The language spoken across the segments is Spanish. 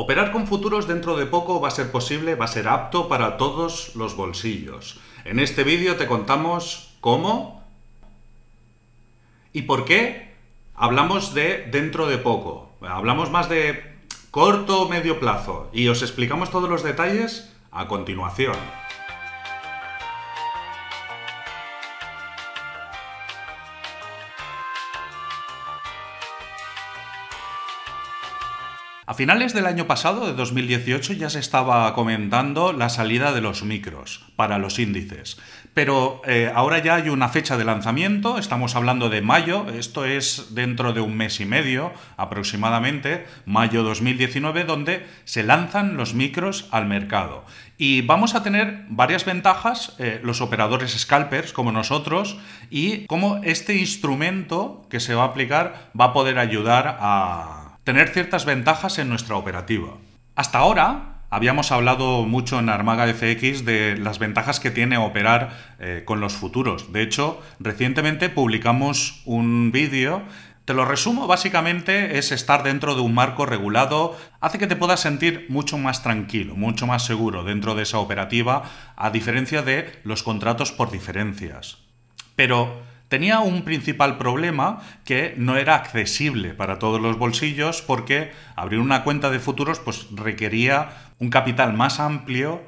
Operar con futuros dentro de poco va a ser posible, va a ser apto para todos los bolsillos. En este vídeo te contamos cómo y por qué hablamos de dentro de poco. Hablamos más de corto o medio plazo y os explicamos todos los detalles a continuación. A finales del año pasado, de 2018, ya se estaba comentando la salida de los micros para los índices. Pero eh, ahora ya hay una fecha de lanzamiento, estamos hablando de mayo, esto es dentro de un mes y medio aproximadamente, mayo 2019, donde se lanzan los micros al mercado. Y vamos a tener varias ventajas eh, los operadores scalpers como nosotros y cómo este instrumento que se va a aplicar va a poder ayudar a tener ciertas ventajas en nuestra operativa. Hasta ahora, Habíamos hablado mucho en Armaga FX de las ventajas que tiene operar eh, con los futuros. De hecho, recientemente publicamos un vídeo. Te lo resumo, básicamente es estar dentro de un marco regulado, hace que te puedas sentir mucho más tranquilo, mucho más seguro dentro de esa operativa, a diferencia de los contratos por diferencias. Pero Tenía un principal problema que no era accesible para todos los bolsillos porque abrir una cuenta de futuros pues, requería un capital más amplio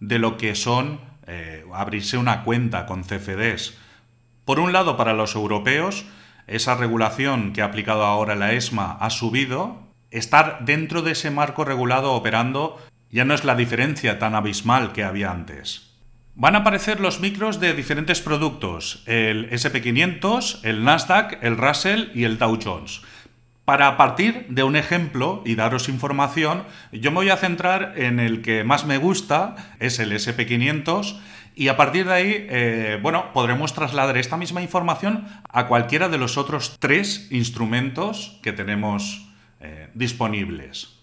de lo que son eh, abrirse una cuenta con CFDs. Por un lado, para los europeos, esa regulación que ha aplicado ahora la ESMA ha subido. Estar dentro de ese marco regulado operando ya no es la diferencia tan abismal que había antes. Van a aparecer los micros de diferentes productos, el SP500, el Nasdaq, el Russell y el Dow Jones. Para partir de un ejemplo y daros información, yo me voy a centrar en el que más me gusta, es el SP500, y a partir de ahí, eh, bueno, podremos trasladar esta misma información a cualquiera de los otros tres instrumentos que tenemos eh, disponibles.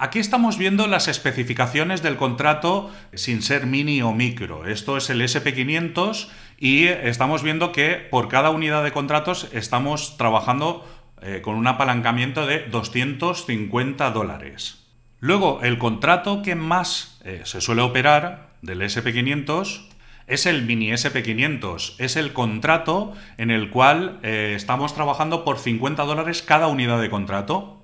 Aquí estamos viendo las especificaciones del contrato sin ser mini o micro. Esto es el SP500 y estamos viendo que por cada unidad de contratos estamos trabajando eh, con un apalancamiento de 250 dólares. Luego, el contrato que más eh, se suele operar del SP500 es el mini SP500. Es el contrato en el cual eh, estamos trabajando por 50 dólares cada unidad de contrato.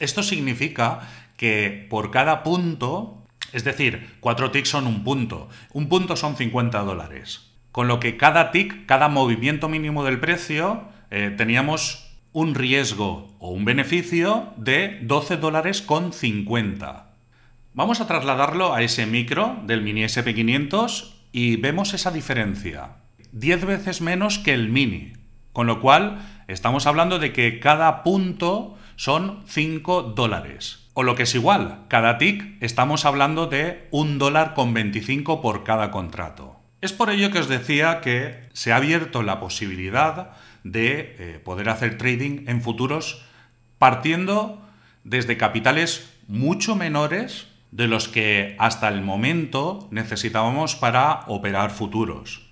Esto significa que por cada punto, es decir, cuatro ticks son un punto, un punto son 50 dólares. Con lo que cada tick, cada movimiento mínimo del precio, eh, teníamos un riesgo o un beneficio de 12 dólares con 50. Vamos a trasladarlo a ese micro del mini SP500 y vemos esa diferencia. 10 veces menos que el mini. Con lo cual, estamos hablando de que cada punto son 5 dólares. O lo que es igual, cada TIC estamos hablando de un dólar con 25 por cada contrato. Es por ello que os decía que se ha abierto la posibilidad de eh, poder hacer trading en futuros partiendo desde capitales mucho menores de los que hasta el momento necesitábamos para operar futuros.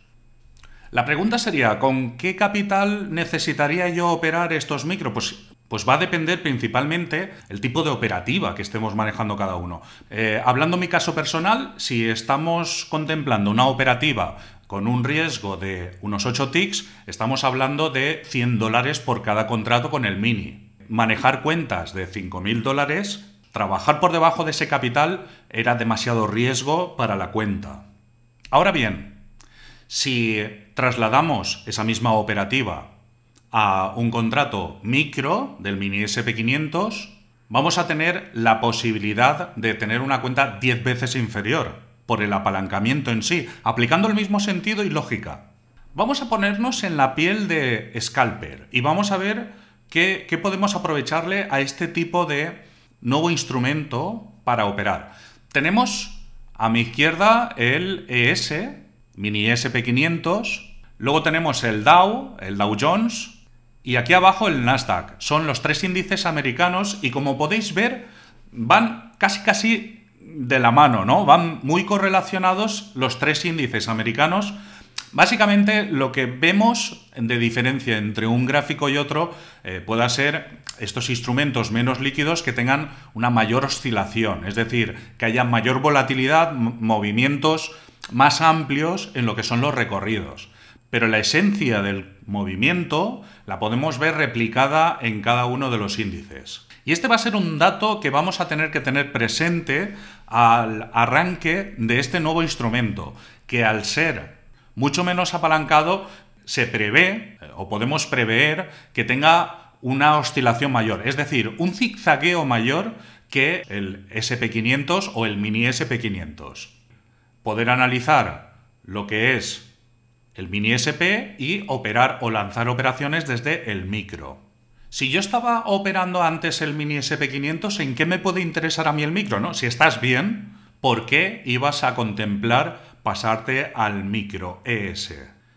La pregunta sería, ¿con qué capital necesitaría yo operar estos micro? Pues pues va a depender principalmente el tipo de operativa que estemos manejando cada uno. Eh, hablando mi caso personal, si estamos contemplando una operativa con un riesgo de unos 8 ticks, estamos hablando de 100 dólares por cada contrato con el mini. Manejar cuentas de 5.000 dólares, trabajar por debajo de ese capital era demasiado riesgo para la cuenta. Ahora bien, si trasladamos esa misma operativa a un contrato micro del mini SP500, vamos a tener la posibilidad de tener una cuenta 10 veces inferior por el apalancamiento en sí, aplicando el mismo sentido y lógica. Vamos a ponernos en la piel de Scalper y vamos a ver qué, qué podemos aprovecharle a este tipo de nuevo instrumento para operar. Tenemos a mi izquierda el ES, mini SP500, luego tenemos el Dow, el Dow Jones, y aquí abajo el Nasdaq. Son los tres índices americanos y como podéis ver, van casi casi de la mano, ¿no? Van muy correlacionados los tres índices americanos. Básicamente lo que vemos de diferencia entre un gráfico y otro eh, pueda ser estos instrumentos menos líquidos que tengan una mayor oscilación, es decir, que haya mayor volatilidad, movimientos más amplios en lo que son los recorridos pero la esencia del movimiento la podemos ver replicada en cada uno de los índices. Y este va a ser un dato que vamos a tener que tener presente al arranque de este nuevo instrumento, que al ser mucho menos apalancado, se prevé eh, o podemos prever que tenga una oscilación mayor, es decir, un zigzagueo mayor que el SP500 o el mini SP500. Poder analizar lo que es el mini SP y operar o lanzar operaciones desde el micro. Si yo estaba operando antes el mini SP500, ¿en qué me puede interesar a mí el micro? ¿no? Si estás bien, ¿por qué ibas a contemplar pasarte al micro ES?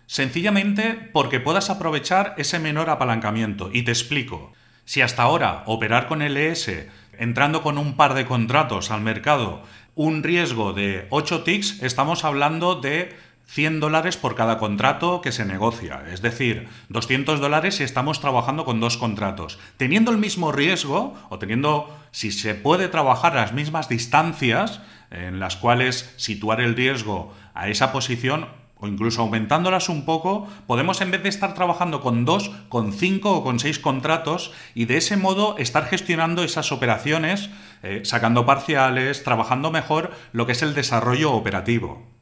Sencillamente porque puedas aprovechar ese menor apalancamiento. Y te explico. Si hasta ahora operar con el ES, entrando con un par de contratos al mercado, un riesgo de 8 ticks, estamos hablando de 100 dólares por cada contrato que se negocia, es decir, 200 dólares si estamos trabajando con dos contratos. Teniendo el mismo riesgo o teniendo, si se puede trabajar las mismas distancias en las cuales situar el riesgo a esa posición o incluso aumentándolas un poco, podemos en vez de estar trabajando con dos, con cinco o con seis contratos y de ese modo estar gestionando esas operaciones, eh, sacando parciales, trabajando mejor lo que es el desarrollo operativo.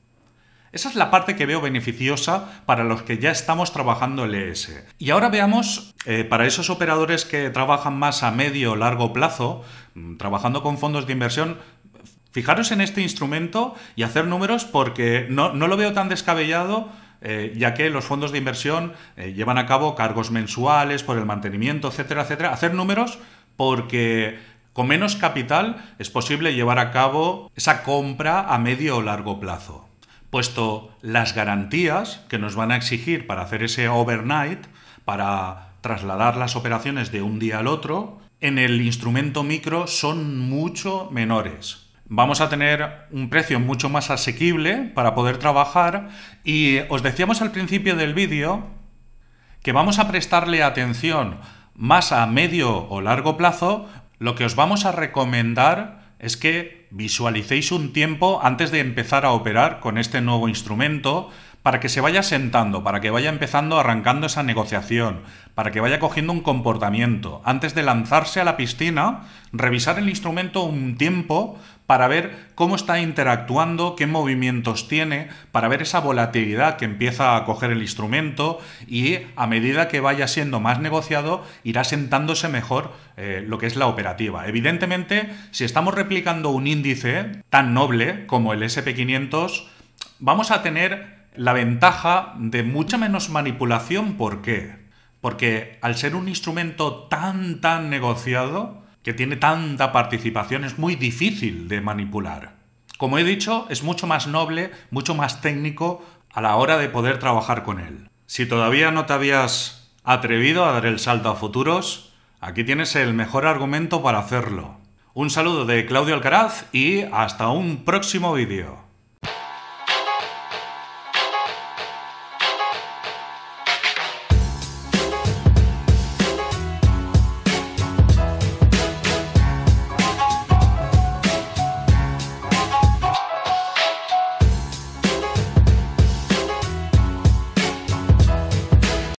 Esa es la parte que veo beneficiosa para los que ya estamos trabajando el ES. Y ahora veamos, eh, para esos operadores que trabajan más a medio o largo plazo, mm, trabajando con fondos de inversión, fijaros en este instrumento y hacer números porque no, lo veo tan descabellado. Eh, ya que los fondos de inversión eh, llevan a cabo cargos mensuales por el mantenimiento, etcétera, etcétera. Hacer números porque con menos capital es posible llevar a cabo esa compra a medio o largo plazo puesto las garantías que nos van a exigir para hacer ese overnight, para trasladar las operaciones de un día al otro, en el instrumento micro son mucho menores. Vamos a tener un precio mucho más asequible para poder trabajar y os decíamos al principio del vídeo que vamos a prestarle atención más a medio o largo plazo, lo que os vamos a recomendar es que visualicéis un tiempo antes de empezar a operar con este nuevo instrumento para que se vaya sentando, para que vaya empezando arrancando esa negociación, para que vaya cogiendo un comportamiento. Antes de lanzarse a la piscina, revisar el instrumento un tiempo para ver cómo está interactuando, qué movimientos tiene, para ver esa volatilidad que empieza a coger el instrumento y a medida que vaya siendo más negociado irá sentándose mejor eh, lo que es la operativa. Evidentemente, si estamos replicando un índice tan noble como el SP500, vamos a tener la ventaja de mucha menos manipulación. ¿Por qué? Porque al ser un instrumento tan, tan negociado, que tiene tanta participación es muy difícil de manipular. Como he dicho, es mucho más noble, mucho más técnico a la hora de poder trabajar con él. Si todavía no te habías atrevido a dar el salto a futuros, aquí tienes el mejor argumento para hacerlo. Un saludo de Claudio Alcaraz y hasta un próximo vídeo.